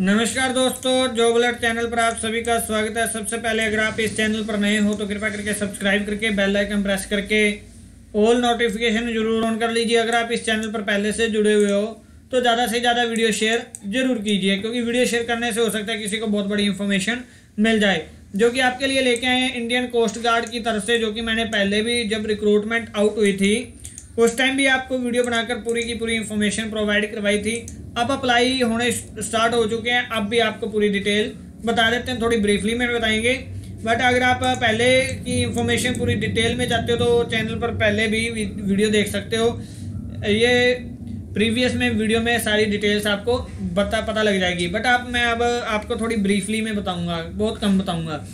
नमस्कार दोस्तों job alert channel पर आप सभी का स्वागत है सबसे पहले अगर आप इस चैनल पर नए हो तो कृपया करके सब्सक्राइब करके बेल आइकन प्रेस करके ऑल नोटिफिकेशन जरूर ऑन कर लीजिए अगर आप इस चैनल पर पहले से जुड़े हुए हो तो ज़्यादा से ज़्यादा वीडियो शेयर जरूर कीजिए क्योंकि वीडियो शेयर करने से हो सकता है किसी को बहुत बड़ी इन्फॉर्मेशन मिल जाए जो कि आपके लिए लेके आए हैं इंडियन कोस्ट गार्ड की तरफ से जो कि मैंने पहले भी जब रिक्रूटमेंट आउट हुई थी उस टाइम भी आपको वीडियो बनाकर पूरी की पूरी इन्फॉर्मेशन प्रोवाइड करवाई थी अब अप्लाई होने स्टार्ट हो चुके हैं अब भी आपको पूरी डिटेल बता देते हैं थोड़ी ब्रीफली में बताएंगे बट अगर आप पहले की इन्फॉर्मेशन पूरी डिटेल में चाहते हो तो चैनल पर पहले भी वीडियो देख सकते हो ये प्रीवियस में वीडियो में सारी डिटेल्स आपको बता पता लग जाएगी बट आप मैं अब आपको थोड़ी ब्रीफली में बताऊंगा बहुत कम बताऊंगा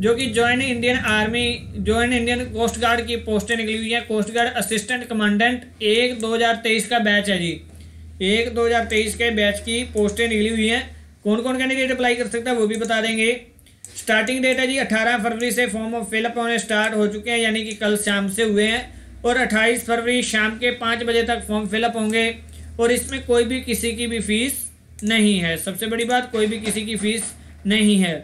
जो कि join Indian army join Indian coast guard की पोस्टें निकली हुई हैं कोस्ट गार्ड असिस्टेंट कमांडेंट एक दो हज़ार तेईस का बैच है जी एक दो हज़ार तेईस के बैच की पोस्टें निकली हुई हैं कौन कौन कैंडिडेट अप्लाई कर सकता है वो भी बता देंगे स्टार्टिंग डेट है जी अठारह फरवरी से फॉर्म ऑफ फिलअप होने स्टार्ट हो चुके हैं यानी कि कल शाम से हुए हैं और अट्ठाईस फरवरी शाम के पाँच बजे तक फॉर्म फिलअप होंगे और इसमें कोई भी किसी की भी फीस नहीं है सबसे बड़ी बात कोई भी किसी की फीस नहीं है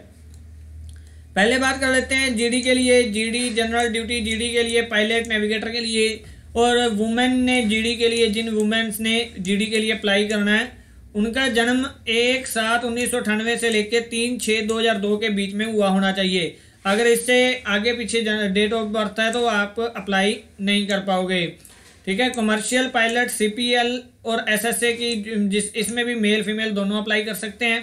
पहले बात कर लेते हैं जीडी के लिए जीडी जनरल ड्यूटी जीडी के लिए पायलट नेविगेटर के लिए और वुमेन ने जीडी के लिए जिन वुमेन्स ने जीडी के लिए अप्लाई करना है उनका जन्म एक सात उन्नीस से लेकर तीन छः दो हज़ार दो के बीच में हुआ होना चाहिए अगर इससे आगे पीछे डेट ऑफ बर्थ है तो आप अप्लाई नहीं कर पाओगे ठीक है कमर्शियल पायलट सीपीएल और एसएसए की जिस इसमें भी मेल फीमेल दोनों अप्लाई कर सकते हैं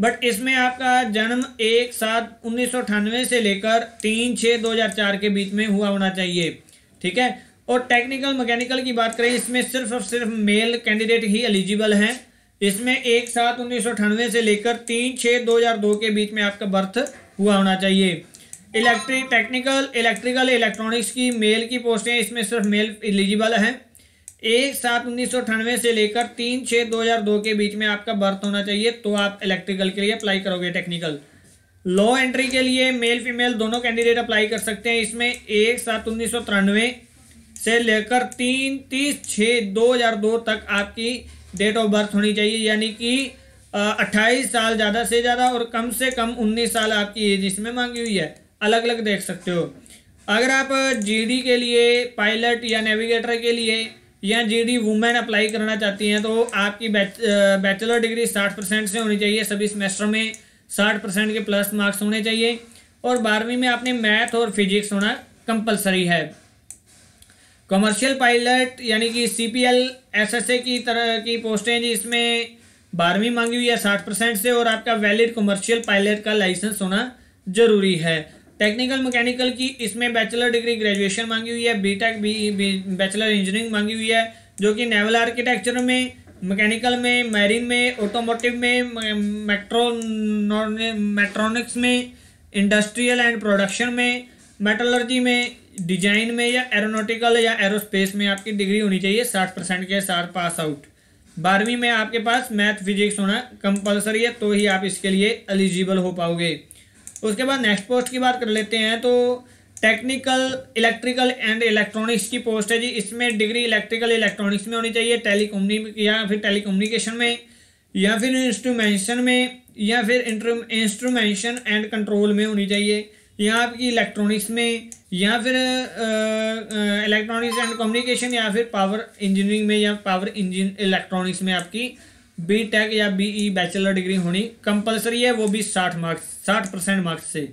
बट इसमें आपका जन्म एक सात उन्नीस सौ अठानवे से लेकर तीन छः दो हजार चार के बीच में हुआ होना चाहिए ठीक है और टेक्निकल मैकेनिकल की बात करें इसमें सिर्फ और सिर्फ मेल कैंडिडेट ही एलिजिबल हैं इसमें एक सात उन्नीस सौ अठानवे से लेकर तीन छः दो हज़ार दो के बीच में आपका बर्थ हुआ होना चाहिए इलेक्ट्रिक टेक्निकल इलेक्ट्रिकल इलेक्ट्रॉनिक्स की मेल की पोस्टें इसमें सिर्फ मेल एलिजिबल हैं एक सात उन्नीस सौ अठानवे से लेकर तीन छः दो हज़ार दो के बीच में आपका बर्थ होना चाहिए तो आप इलेक्ट्रिकल के लिए अप्लाई करोगे टेक्निकल लो एंट्री के लिए मेल फीमेल दोनों कैंडिडेट अप्लाई कर सकते हैं इसमें एक सात उन्नीस सौ तिरानवे से लेकर तीन तीस छः दो हज़ार दो तक आपकी डेट ऑफ बर्थ होनी चाहिए यानी कि अट्ठाईस साल ज़्यादा से ज़्यादा और कम से कम उन्नीस साल आपकी एज इसमें मांगी हुई है अलग अलग देख सकते हो अगर आप जीडी के लिए पायलट या नेविगेटर के लिए या डी वुमेन अप्लाई करना चाहती हैं तो आपकी बैच, बैचलर डिग्री साठ परसेंट से होनी चाहिए सभी सेमेस्टर में साठ परसेंट के प्लस मार्क्स होने चाहिए और बारहवीं में आपने मैथ और फिजिक्स होना कंपलसरी है कमर्शियल पायलट यानी कि C P L S S A की तरह की पोस्टें जी इसमें बारहवीं मांगी हुई है साठ परसेंट से और आपका वैलिड कमर्शियल पायलट का लाइसेंस होना जरूरी है टेक्निकल मैकेनिकल की इसमें बैचलर डिग्री ग्रेजुएशन मांगी हुई है BTech B, B bachelor engineering मांगी हुई है जो कि नेवल आर्किटेक्चर में मैकेनिकल में मैरीन में ऑटोमोटिव में मेट्रो मेट्रॉनिक्स में इंडस्ट्रियल एंड प्रोडक्शन में मेटोलॉजी में डिजाइन में या एरोनोटिकल या एरोस्पेस में आपकी डिग्री होनी चाहिए साठ परसेंट के साथ पास आउट बारहवीं में आपके पास मैथ फिजिक्स होना कंपलसरी है तो ही आप इसके लिए एलिजिबल हो पाओगे उसके बाद नेक्स्ट पोस्ट की बात कर लेते हैं तो टेक्निकल इलेक्ट्रिकल एंड इलेक्ट्रॉनिक्स की पोस्ट है जी इसमें डिग्री इलेक्ट्रिकल इलेक्ट्रॉनिक्स में होनी चाहिए टेलीकोमी या फिर टेलीकोम्युनिकेशन में या फिर इंस्ट्रूमेंशन में या फिर इंस्ट्रूमेंशन एंड कंट्रोल में होनी चाहिए या आपकी इलेक्ट्रॉनिक्स में या फिर इलेक्ट्रॉनिक्स एंड कम्युनिकेशन या फिर पावर इंजीनियरिंग में या पावर इंजीन इलेक्ट्रॉनिक्स में आपकी बी टेक या बी ई बैचलर डिग्री होनी कंपलसरी है वो भी साठ मार्क्स साठ परसेंट मार्क्स से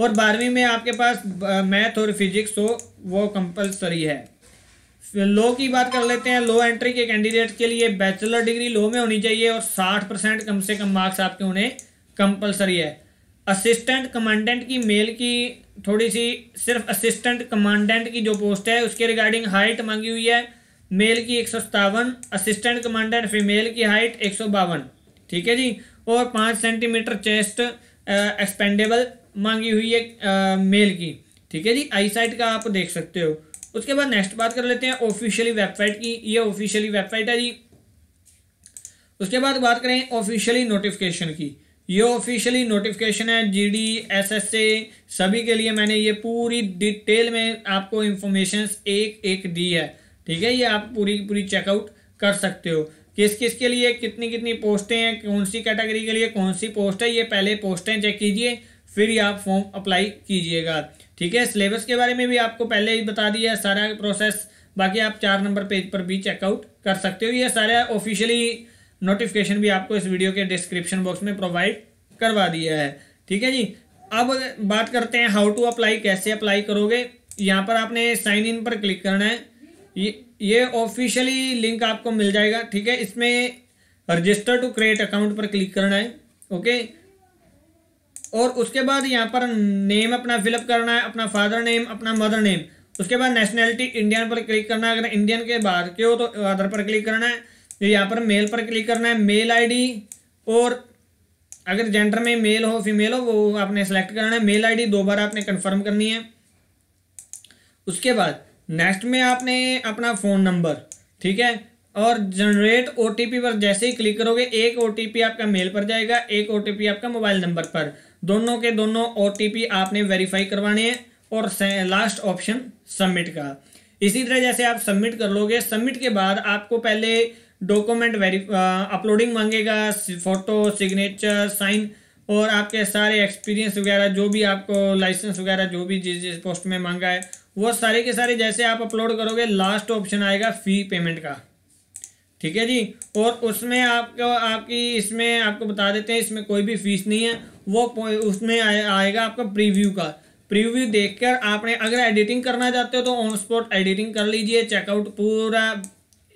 और बारहवीं में आपके पास मैथ और फिजिक्स हो वो कंपलसरी है लो की बात कर लेते हैं लो एंट्री के कैंडिडेट के लिए बैचलर डिग्री लो में होनी चाहिए और साठ परसेंट कम से कम मार्क्स आपके होने कंपलसरी है असिस्टेंट कमांडेंट की मेल की थोड़ी सी सिर्फ असिस्टेंट कमांडेंट की जो पोस्ट है उसके रिगार्डिंग हाइट मांगी हुई है मेल की एक असिस्टेंट कमांडर फीमेल की हाइट एक ठीक है जी और पाँच सेंटीमीटर चेस्ट एक्सपेंडेबल मांगी हुई है मेल की ठीक है जी आई साइट का आप देख सकते हो उसके बाद नेक्स्ट बात कर लेते हैं ऑफिशियली वेबसाइट की ये ऑफिशियली वेबसाइट है जी उसके बाद बात करें ऑफिशियली नोटिफिकेशन की ये ऑफिशियली नोटिफिकेशन है जी डी एस एस ए सभी के लिए मैंने ये पूरी डिटेल में आपको इन्फॉर्मेशन एक एक दी है ठीक है ये आप पूरी पूरी चेकआउट कर सकते हो किस किस के लिए कितनी कितनी पोस्टें हैं कौन सी कैटेगरी के लिए कौन सी पोस्ट है ये पहले पोस्टें चेक कीजिए फिर ही आप फॉर्म अप्लाई कीजिएगा ठीक है सिलेबस के बारे में भी आपको पहले ही बता दिया है सारा प्रोसेस बाकी आप चार नंबर पेज पर भी चेकआउट कर सकते हो ये सारा ऑफिशियली नोटिफिकेशन भी आपको इस वीडियो के डिस्क्रिप्शन बॉक्स में प्रोवाइड करवा दिया है ठीक है जी अब बात करते हैं हाउ टू अप्लाई कैसे अप्लाई करोगे यहाँ पर आपने साइन इन पर क्लिक करना है ये ये ऑफिशियली लिंक आपको मिल जाएगा ठीक है इसमें रजिस्टर टू क्रिएट अकाउंट पर क्लिक करना है ओके और उसके बाद यहाँ पर नेम अपना फिलअप करना है अपना फादर नेम अपना मदर नेम उसके बाद नेशनैलिटी इंडियन पर क्लिक करना है अगर इंडियन के बाहर के हो तो अदर पर क्लिक करना है तो यहाँ पर मेल पर क्लिक करना है मेल आईडी और अगर जेंडर में मेल हो फीमेल हो वो आपने सेलेक्ट करना है मेल आईडी दो बार आपने कंफर्म करनी है उसके बाद नेक्स्ट में आपने अपना फ़ोन नंबर ठीक है और जनरेट ओ पर जैसे ही क्लिक करोगे एक ओ आपका मेल पर जाएगा एक ओ आपका मोबाइल नंबर पर दोनों के दोनों ओ आपने वेरीफाई करवाने हैं और लास्ट ऑप्शन सबमिट का इसी तरह जैसे आप सबमिट कर लोगे सबमिट के बाद आपको पहले डॉक्यूमेंट वेरी अपलोडिंग मांगेगा फ़ोटो सिग्नेचर साइन और आपके सारे एक्सपीरियंस वगैरह जो भी आपको लाइसेंस वगैरह जो भी जिस जिस पोस्ट में मांगा है वो सारे के सारे जैसे आप अपलोड करोगे लास्ट ऑप्शन आएगा फ़ी पेमेंट का ठीक है जी और उसमें आपको आपकी इसमें आपको बता देते हैं इसमें कोई भी फीस नहीं है वो उसमें आ, आएगा आपका प्रीव्यू का प्रीव्यू देखकर आपने अगर एडिटिंग करना चाहते हो तो ऑन स्पॉट एडिटिंग कर लीजिए चेकआउट पूरा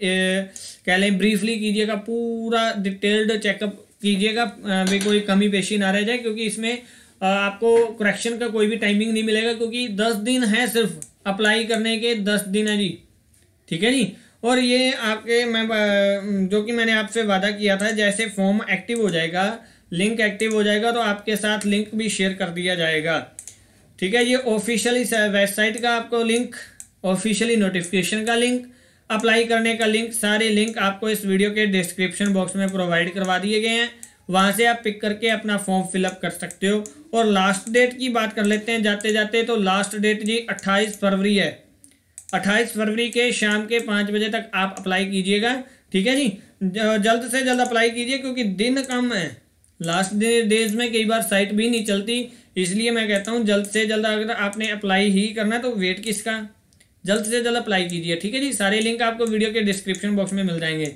ए, कह लें ब्रीफली कीजिएगा पूरा डिटेल्ड चेकअप कीजिएगा भी कोई कमी पेशी ना रह जाए क्योंकि इसमें आपको करेक्शन का कोई भी टाइमिंग नहीं मिलेगा क्योंकि दस दिन है सिर्फ अप्लाई करने के दस दिन है जी ठीक है जी और ये आपके मैं जो कि मैंने आपसे वादा किया था जैसे फॉर्म एक्टिव हो जाएगा लिंक एक्टिव हो जाएगा तो आपके साथ लिंक भी शेयर कर दिया जाएगा ठीक है ये ऑफिशियली वेबसाइट का आपको लिंक ऑफिशियली नोटिफिकेशन का लिंक अप्लाई करने का लिंक सारे लिंक आपको इस वीडियो के डिस्क्रिप्शन बॉक्स में प्रोवाइड करवा दिए गए हैं वहाँ से आप पिक करके अपना फॉर्म फिलअप कर सकते हो और लास्ट डेट की बात कर लेते हैं जाते जाते तो लास्ट डेट जी अट्ठाईस फरवरी है अट्ठाईस फरवरी के शाम के पाँच बजे तक आप अप्लाई कीजिएगा ठीक है जी जल्द से जल्द अप्लाई कीजिए क्योंकि दिन कम है लास्ट डे डेज में कई बार साइट भी नहीं चलती इसलिए मैं कहता हूँ जल्द से जल्द अगर आपने अप्लाई ही करना है तो वेट किसका जल्द से जल्द अप्लाई कीजिए ठीक है जी सारे लिंक आपको वीडियो के डिस्क्रिप्शन बॉक्स में मिल जाएंगे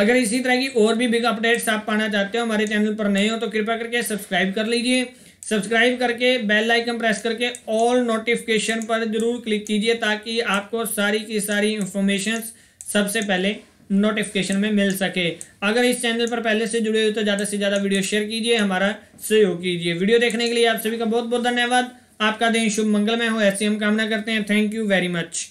अगर इसी तरह की और भी बिग अपडेट्स आप पाना चाहते हो हमारे चैनल पर नहीं हो तो कृपया करके सब्सक्राइब कर लीजिए सब्सक्राइब करके बेल आइकन प्रेस करके ऑल नोटिफिकेशन पर जरूर क्लिक कीजिए ताकि आपको सारी की सारी इंफॉर्मेशन सबसे पहले नोटिफिकेशन में मिल सके अगर इस चैनल पर पहले से जुड़े हुए तो ज़्यादा से ज़्यादा वीडियो शेयर कीजिए हमारा सहयोग कीजिए वीडियो देखने के लिए आप सभी का बहुत बहुत धन्यवाद आपका दिन शुभ मंगलमय हो ऐसी हम कामना करते हैं थैंक यू वेरी मच